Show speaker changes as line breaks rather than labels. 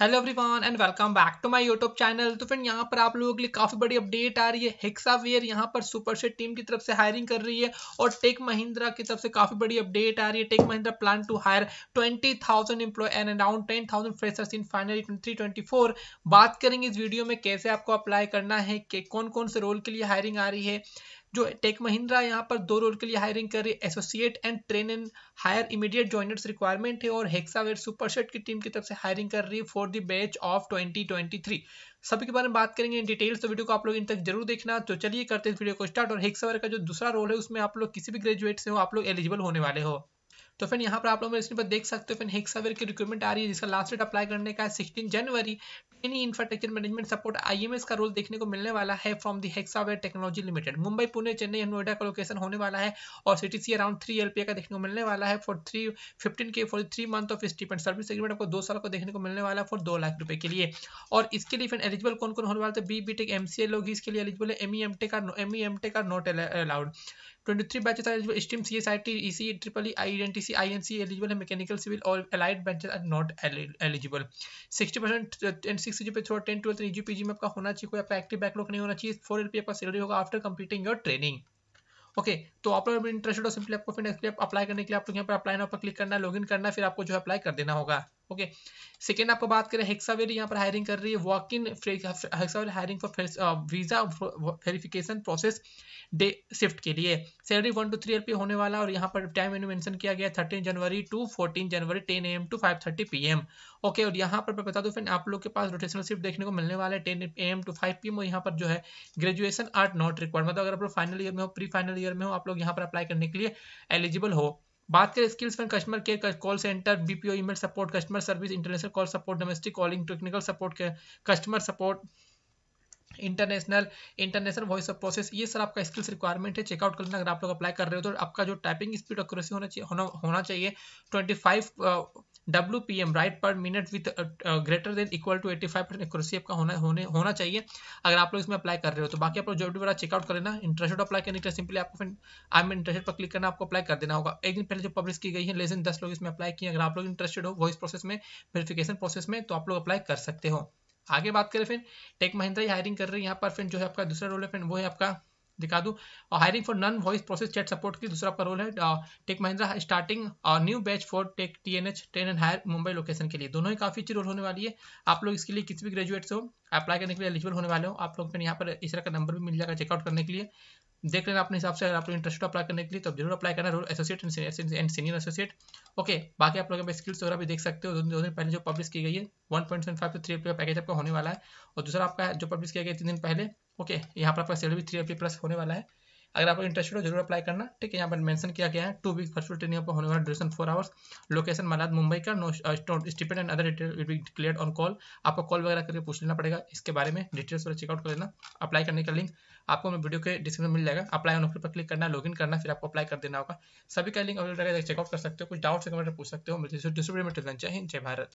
hello everyone and welcome back to my YouTube channel तो friend यहाँ पर आप लोगों के लिए काफ़ी बड़ी अपडेट आ रही है हेक्सावेयर यहाँ पर सुपरसेट टीम की तरफ से हायरिंग कर रही है और टेक महिंद्रा की तरफ से काफ़ी बड़ी अपडेट आ रही है Tech Mahindra plan to hire twenty thousand employ and around ten thousand freshers in final twenty four बात करेंगे इस वीडियो में कैसे आपको अप्लाई करना है कौन कौन से रोल के लिए हायरिंग आ रही है जो टेक महिंद्रा यहाँ पर दो रोल के लिए हायरिंग कर रही है associate and train in hire immediate joiners requirement है और हेक्सावेट सुपरसेट की टीम की तरफ से हायरिंग कर रही है फॉर द बैच ऑफ 2023 सभी के बारे में बात करेंगे इन डिटेल्स तो वीडियो को आप लोग इन तक जरूर देखना तो चलिए करते इस वीडियो को स्टार्ट और हेक्सावेट का जो दूसरा रोल है उसमें आप लोग किसी भी ग्रेजुएट से हो आप लोग एलिजिबल होने वाले हो तो फिर यहाँ पर आप लोग मेरे स्क्रीन पर देख सकते हो फिर हेक्सावेयर की रिक्रूटमेंट आ रही है जिसका लास्ट डेट अप्लाई करने का है सिक्सटीन जनवरी in infrastructure management support IMS का रोल देखने को मिलने वाला है from the Hexaware technology limited Mumbai Pune Chennai Noida का लोकेशन होने वाला है और सीटीसी अराउंड थ्री एल का देखने को मिलने वाला है for three fifteen K for three month of stipend service agreement आपको दो साल को देखने को मिलने वाला है फॉर दो लाख रुपए के लिए और इसके लिए फिर एलिजिबल कौन कौन होने वाला था बी बी टेक एम लोग इसके लिए एलिजिबल है एम ई एम टे का एम ई एम टे का not allowed twenty three batches eligible stream C S I T E C triple E I N T C I N C eligible है mechanical civil और allied batches are not eligible sixty percent and six G पे थोड़ा ten twelfth U P G में आपका होना चाहिए कोई आपका एक्टिव बैकलॉग नहीं होना चाहिए फोर एल पी आपका सैलरी होगा after completing your training okay okay, तो आप लोग इंटरेस्टेड हो सिंपली आपको फिर अप्लाई करने के लिए आपको यहाँ पर अप्लाई नाउ पर क्लिक करना है लॉगिन करना है फिर आपको जो है अप्लाई कर देना होगा ओके सेकेंड आपको बात करें हेक्सावेर यहाँ पर हायरिंग कर रही है walk in Hexaware hiring for visa verification process day shift के लिए salary one two three L होने वाला और यहाँ पर टाइम मैंने मैंशन किया गया थर्टीन जनवरी टू फोर्टीन जनवरी ten M to five thirty P M okay और यहाँ पर मैं बता दूँ फ्रेंड आप लोग के पास रोटेशनल शिफ्ट देखने को मिलने वाला है ten A M to five P M और यहाँ पर जो है ग्रेजुएशन आर्ट नॉट रिक्वायर्ड मतलब अगर आप लोग फाइनल ईयर में हो प्री फाइनल ईयर में हो आप लोग यहाँ पर अप्लाई करने के लिए एलिजिबल हो बात करें स्किल्स में customer care call centre BPO email support customer service international call support domestic calling technical support customer support international international voice of process ये सर आपका स्किल्स रिक्वायरमेंट है चेकआउट करना अगर आप लोग अप्लाई कर रहे हो तो आपका जो टाइपिंग स्पीड और होना चाहिए होना, होना चाहिए twenty five uh, WPM right per minute with greater than equal to 85 percent accuracy आपका होना होने होना चाहिए अगर आप लोग इसमें अप्लाई कर रहे हो तो बाकी आप लोग भी वाला चेकआउट कर लेना इंटरेस्टेड अप्लाई करने के लिए सिंपली आपको आई मीन इंटरेस्टेड पर क्लिक करना आपको अप्लाई कर देना होगा एक दिन पहले जो पब्लिश की गई है लेसन दस लोग इसमें अप्लाई किए अगर आप लोग इंटरेस्टेड हो वॉइस प्रोसेस में वेरिफिकेशन प्रोसेस में तो आप लोग अप्लाई कर सकते हो आगे बात करें फिर टेक महिंद्रा ही हायरिंग कर रही है यहाँ पर फिर जो है आपका दूसरा रोल है फिर वो है आपका दिखा दू और hiring for non voice process chat support की दूसरा आपका रोल है Tech Mahindra starting new batch for Tech T N H train and hire Mumbai location के लिए दोनों ही काफ़ी अच्छी रोल होने वाली है आप लोग इसके लिए किसी भी ग्रेजुएट से हो अप्लाई करने के लिए एलिजिबल होने वाले हो आप लोग यहाँ पर इस तरह का नंबर भी मिल जाएगा चेकआउट करने के लिए देख लेना अपने हिसाब से अगर आप लोग इंटरेस्ट अप्लाई करने के लिए तो जरूर अप्लाई करना role associate and senior associate okay बाकी आप लोग यहाँ पे स्किल्स वगैरह भी देख सकते हो दो दिन पहले जो पब्लिश की गई है one point seven five two three package आपका होने वाला है और दूसरा आपका जो पब्लिश किया गया तीन दिन पहले ओके यहाँ पर आपका सैलरी थ्री एफ प्लस होने वाला है अगर आपको इंटरेस्टेड हो तो जरूर अप्लाई करना ठीक है यहाँ पर मेंशन किया गया है टू वीक फर्स्ट ट्रेनिंग आपको होने वाला duration four hours location Malad Mumbai का no stipend and other detail will be declare on call आपको कॉल वगैरह करके पूछ लेना पड़ेगा इसके बारे में डिटेल्स वगैरह चेकआउट कर लेना अप्लाई करने का लिंक आपको मैं वीडियो के डिस्क्रिप्शन मिल जाएगा अप्लाई ऑन पर क्लिक करना इन करना फिर आपको अप्लाई कर देना होगा सभी का लिंक अवेलेबल रहेगा चेकआउट कर सकते हो कुछ डाउट कमेंट पूछ सकते हो मिलते हैं में जय हिंद जय भारत